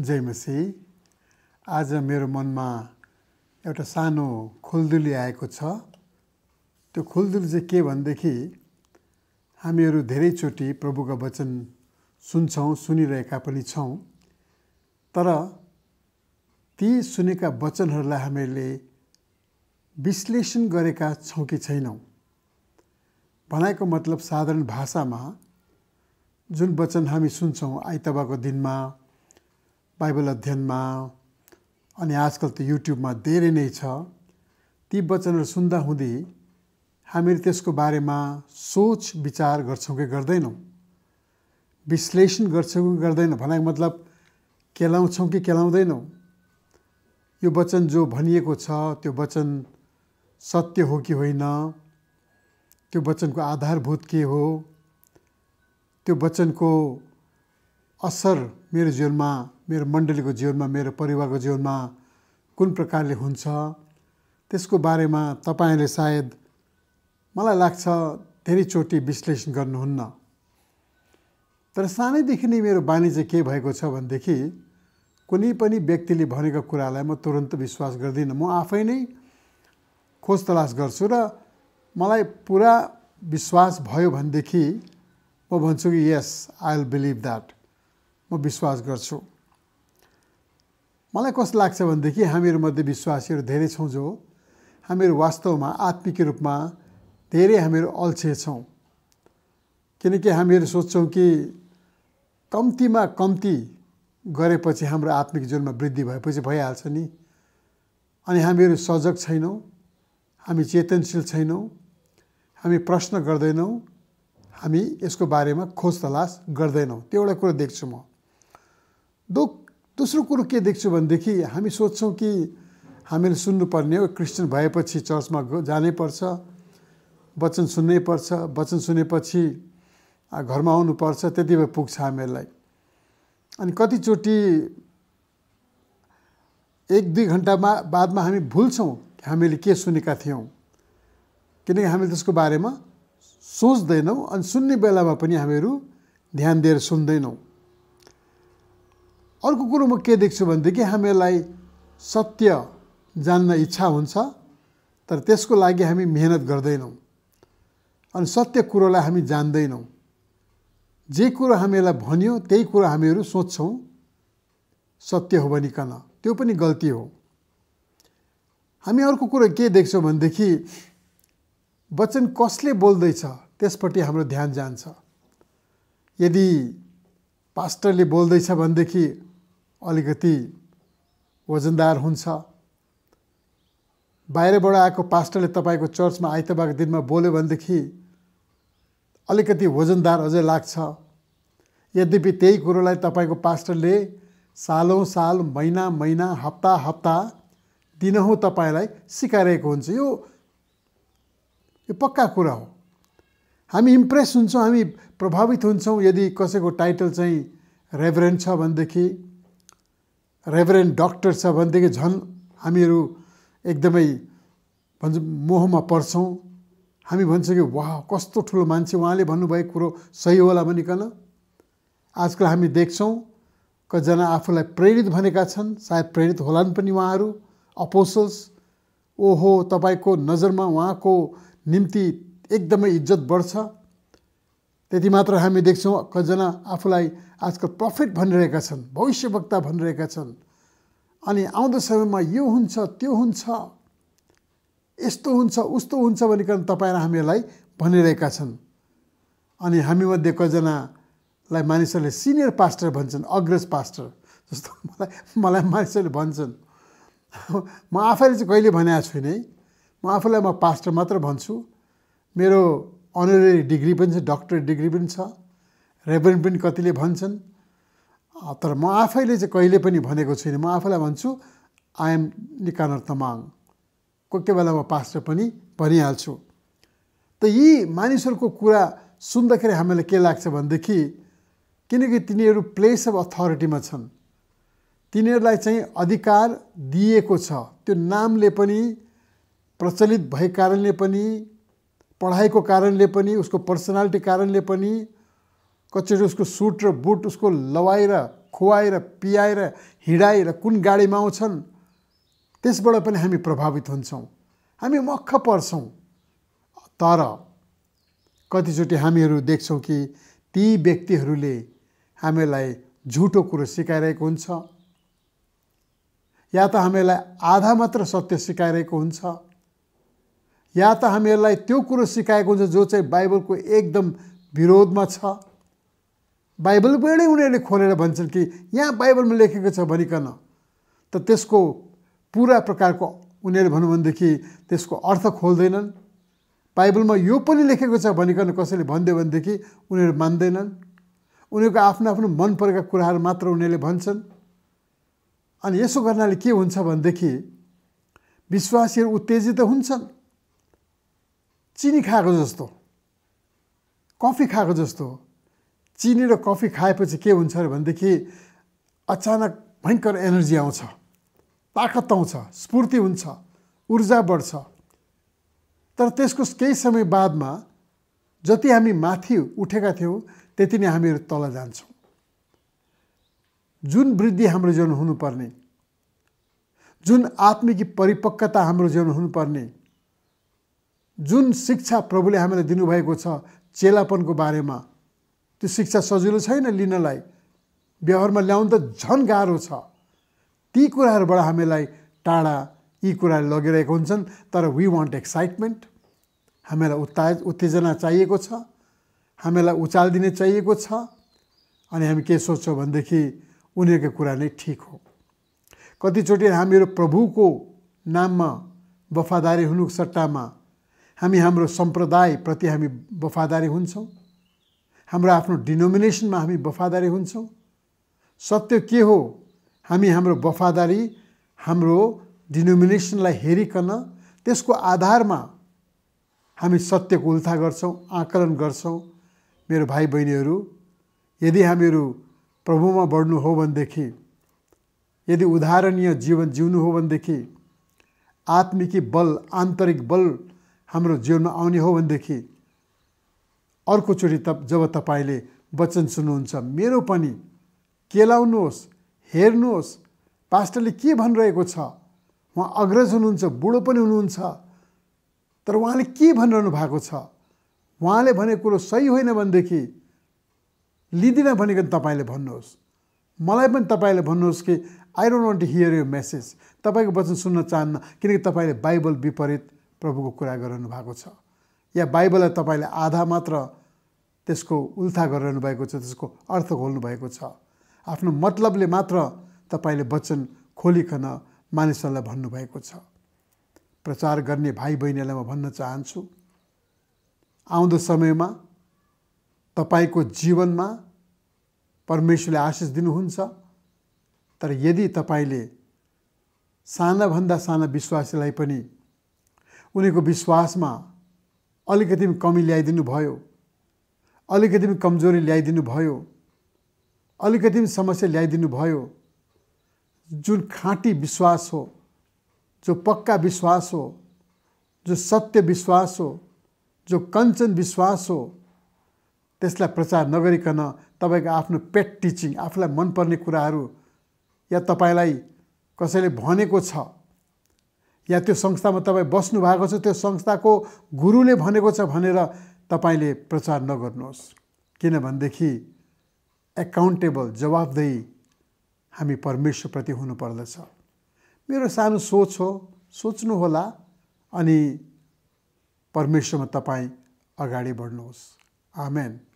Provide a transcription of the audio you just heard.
जय मसी आज मेरो मनमा एउटा सानो खुलदुली आएको छ त्यो खुलदुली चाहिँ के भनेदेखि हामीहरू धेरैचोटि प्रभुका वचन सुन्छौँ सुनिरहेका पनि छौँ तर ती सुनेका वचनहरूलाई हामीहरूले विश्लेषण गरेका छौँ कि छैनौँ भनेको मतलब साधारण भाषामा जुन वचन हामी सुन्छौँ आइतबारको दिनमा बाइबल अध्ययनमा अनि आजकल त युट्युबमा धेरै नै छ ती वचनहरू सुन्दा हुँदै हामीहरू त्यसको बारेमा सोच विचार गर्छौँ कि गर्दैनौँ विश्लेषण गर्छौँ कि गर्दैनौँ भनेको मतलब केलाउँछौँ कि केलाउँदैनौँ यो वचन जो भनिएको छ त्यो वचन सत्य हो कि होइन त्यो वचनको आधारभूत के हो त्यो वचनको असर मेरो जीवनमा मेरो मण्डलीको जीवनमा मेरो परिवारको जीवनमा कुन प्रकारले हुन्छ त्यसको बारेमा तपाईँले सायद मलाई लाग्छ धेरैचोटि विश्लेषण गर्नुहुन्न तर सानैदेखि नै मेरो बानी चाहिँ के भएको छ भनेदेखि कुनै पनि व्यक्तिले भनेको कुरालाई म तुरन्त विश्वास गर्दिनँ म आफै नै खोज तलास गर्छु र मलाई पुरा विश्वास भयो भनेदेखि म भन्छु कि yes I will believe that म विश्वास गर्छु मलाई कस्तो लाग्छ भनेदेखि हामीहरूमध्ये विश्वासीहरू धेरै छौँ जो हामीहरू वास्तवमा आत्मिक रूपमा धेरै हामीहरू अल्छे छौँ किनकि हामीहरू सोध्छौँ कि कम्तीमा कम्ती गरेपछि हाम्रो आत्मिक जीवनमा वृद्धि भएपछि भइहाल्छ नि अनि हामीहरू सजग छैनौँ हामी चेतनशील छैनौँ हामी प्रश्न गर्दैनौँ हामी यसको बारेमा खोज तलास गर्दैनौँ त्यो एउटा कुरो देख्छु म दुःख दोस्रो कुरो के देख्छु भनेदेखि हामी सोध्छौँ कि हामीले सुन्नुपर्ने हो क्रिस्चियन भएपछि चर्चमा पर्छ वचन सुन्नै पर्छ वचन सुनेपछि घरमा आउनुपर्छ त्यति भए पुग्छ हामीहरूलाई अनि कतिचोटि एक दुई घन्टामा बादमा हामी भुल्छौँ हामीले के सुनेका थियौँ किनकि हामीले त्यसको बारेमा सोच्दैनौँ अनि सुन्ने बेलामा पनि हामीहरू ध्यान दिएर सुन्दैनौँ अर्को कुरो म के देख्छु भनेदेखि हामीलाई सत्य जान्न इच्छा हुन्छ तर त्यसको लागि हामी मेहनत गर्दैनौँ अनि सत्य कुरोलाई हामी जान्दैनौँ जे कुरो हामीलाई भन्यो त्यही कुरो हामीहरू सोध्छौँ सत्य हो भनिकन त्यो पनि गल्ती हो हामी अर्को कुरो के देख्छौँ भनेदेखि वचन कसले बोल्दैछ त्यसपट्टि हाम्रो ध्यान जान्छ यदि पास्टरले बोल्दैछ भनेदेखि अलिकति वजनदार हुन्छ बाहिरबाट आएको पास्टरले तपाईँको चर्चमा आइतबारको दिनमा बोल्यो भनेदेखि अलिकति वजनदार अझै लाग्छ यद्यपि त्यही कुरोलाई तपाईँको पास्टरले सालौँ साल महिना महिना हप्ता हप्ता दिनहुँ तपाईँलाई सिकाइरहेको हुन्छ यो यो पक्का कुरा हो हामी इम्प्रेस हुन्छौँ हामी प्रभावित हुन्छौँ यदि कसैको टाइटल चाहिँ रेभरेन्ट छ भनेदेखि रेभरेन्ट डक्टर छ भनेदेखि झन् हामीहरू एकदमै भन्छ मोहमा पर्छौँ हामी भन्छौँ कि वाह कस्तो ठुलो मान्छे उहाँले भन्नुभएको कुरो सही होला भनिकन आजकल हामी देख्छौँ कतिजना आफूलाई प्रेरित भनेका छन् सायद प्रेरित होलान् पनि उहाँहरू अपोसल्स ओहो तपाईँको नजरमा उहाँको निम्ति एकदमै इज्जत बढ्छ त्यति मात्र हामी देख्छौँ कतिजना आफूलाई आजकल प्रफिट भनिरहेका छन् भविष्यवक्ता भनिरहेका छन् अनि आउँदो समयमा यो हुन्छ त्यो हुन्छ यस्तो हुन्छ उस्तो हुन्छ भनिकन तपाईँ हामीहरूलाई भनिरहेका छन् अनि हामीमध्ये कतिजनालाई मानिसहरूले सिनियर पास्टर भन्छन् अग्रज पास्टर जस्तो मलाई मलाई मानिसहरूले भन्छन् म आफैले चाहिँ कहिले भनेको छुइनँ है म आफूलाई म पास्टर मात्र भन्छु मेरो अनरेरी डिग्री पनि छ डक्टरेट डिग्री पनि छ रेभरेन्ड पनि कतिले भन्छन् तर म आफैले चाहिँ कहिले पनि भनेको छुइनँ म आफैलाई भन्छु आइएम निकानर तमाङ कोही कोही बेला म पास्टर पनि भनिहाल्छु त यी मानिसहरूको कुरा सुन्दाखेरि हामीलाई के लाग्छ भनेदेखि किनकि तिनीहरू प्लेस अफ अथोरिटीमा छन् तिनीहरूलाई चाहिँ अधिकार दिएको छ त्यो नामले पनि प्रचलित भएको कारणले पनि पढाइको कारणले पनि उसको पर्सनालिटी कारणले पनि कचोटि उसको सुट र बुट उसको लवाएर खुवाएर पियाएर हिँडाएर कुन गाडीमा आउँछन् त्यसबाट पनि हामी प्रभावित हुन्छौँ हामी मख पर्छौँ तर कतिचोटि हामीहरू देख्छौँ कि ती व्यक्तिहरूले हामीलाई झुटो कुरो सिकाइरहेको हुन्छ या त हामीलाई आधा मात्र सत्य सिकाइरहेको हुन्छ या त हामीहरूलाई त्यो कुरो सिकाएको हुन्छ जो चाहिँ बाइबलको एकदम विरोधमा छ बाइबल बाइबलबाटै उनीहरूले खोलेर भन्छन् कि यहाँ बाइबलमा लेखेको छ भनिकन त त्यसको पुरा प्रकारको उनीहरूले भनौँ भनेदेखि त्यसको अर्थ खोल्दैनन् बाइबलमा यो पनि लेखेको छ भनिकन कसैले भनिदियो भनेदेखि उनीहरू मान्दैनन् उनीहरूको आफ्नो आफ्नो मन परेका कुराहरू मात्र उनीहरूले भन्छन् अनि यसो गर्नाले के हुन्छ भनेदेखि विश्वासीहरू उत्तेजित हुन्छन् चिनी खाएको जस्तो कफी खाएको जस्तो चिनी र कफी खाएपछि के हुन्छ अरे भनेदेखि अचानक भयङ्कर एनर्जी आउँछ ताकत आउँछ स्फूर्ति हुन्छ ऊर्जा बढ्छ तर त्यसको केही समय बादमा जति हामी माथि उठेका थियौँ त्यति नै हामीहरू तल जान्छौँ जुन वृद्धि हाम्रो जीवन हुनुपर्ने जुन आत्मिक परिपक्वता हाम्रो जीवन हुनुपर्ने जुन शिक्षा प्रभुले हामीलाई दिनुभएको छ चेलापनको बारेमा त्यो शिक्षा सजिलो छैन लिनलाई व्यवहारमा ल्याउनु त झन् गाह्रो छ ती कुराहरूबाट हामीलाई टाढा यी कुराहरू लगिरहेको हुन्छन् तर वी वान्ट एक्साइटमेन्ट हामीलाई उत्ता उत्तेजना चाहिएको छ हामीलाई उचाल दिने चाहिएको छ अनि हामी के सोच्छौँ भनेदेखि उनीहरूको कुरा नै ठिक हो कतिचोटि हामीहरू प्रभुको नाममा वफादारी हुनु सट्टामा हामी हाम्रो सम्प्रदायप्रति हामी वफादारी हुन्छौँ हाम्रो आफ्नो डिनोमिनेसनमा हामी वफादारी हुन्छौँ सत्य के हो हामी हाम्रो वफादारी हाम्रो डिनोमिनेसनलाई हेरिकन त्यसको आधारमा हामी सत्यको उल्था गर्छौँ आकलन गर्छौँ मेरो भाइ बहिनीहरू यदि हामीहरू प्रभुमा बढ्नु हो भनेदेखि यदि उदाहरणीय जीवन जिउनु हो भनेदेखि आत्मिकी बल आन्तरिक बल हाम्रो जीवनमा आउने हो भनेदेखि अर्कोचोटि त जब तपाईँले वचन सुन्नुहुन्छ मेरो पनि केलाउनुहोस् हेर्नुहोस् पास्टरले के भनिरहेको छ उहाँ अग्रज हुनुहुन्छ बुढो पनि हुनुहुन्छ तर उहाँले के भनिरहनु भएको छ उहाँले भनेको कुरो सही होइन भनेदेखि लिँदिनँ भनेको तपाईँले भन्नुहोस् मलाई पनि तपाईँले भन्नुहोस् कि I don't want to hear यो मेसेज तपाईँको वचन सुन्न चाहन्न किनकि तपाईँले बाइबल विपरीत प्रभुको कुरा गरिरहनु भएको छ या बाइबललाई तपाईँले आधा मात्र त्यसको उल्था गरिरहनु भएको छ त्यसको अर्थ खोल्नु भएको छ आफ्नो मतलबले मात्र तपाईँले वचन खोलिकन मानिसहरूलाई भन्नुभएको छ प्रचार गर्ने भाइ बहिनीहरूलाई म भन्न चाहन्छु आउँदो समयमा तपाईँको जीवनमा परमेश्वरले आशिष दिनुहुन्छ तर यदि तपाईँले सानाभन्दा साना विश्वासीलाई पनि उनीको विश्वासमा अलिकति पनि कमी ल्याइदिनु भयो अलिकति पनि कमजोरी ल्याइदिनु भयो अलिकति पनि समस्या ल्याइदिनु भयो जुन खाँटी विश्वास हो जो पक्का विश्वास हो जो सत्य विश्वास हो जो कञ्चन विश्वास हो त्यसलाई प्रचार नगरिकन तपाईँको आफ्नो पेट टिचिङ आफूलाई मनपर्ने कुराहरू या तपाईँलाई कसैले भनेको छ या त्यो संस्थामा तपाईँ बस्नु भएको छ त्यो संस्थाको गुरुले भनेको छ भनेर तपाईँले प्रचार नगर्नुहोस् किनभनेदेखि एकाउन्टेबल जवाबदेही हामी परमेश्वरप्रति हुनुपर्दछ मेरो सानो सोच हो सोच्नुहोला अनि परमेश्वरमा तपाईँ अगाडि बढ्नुहोस् आमेन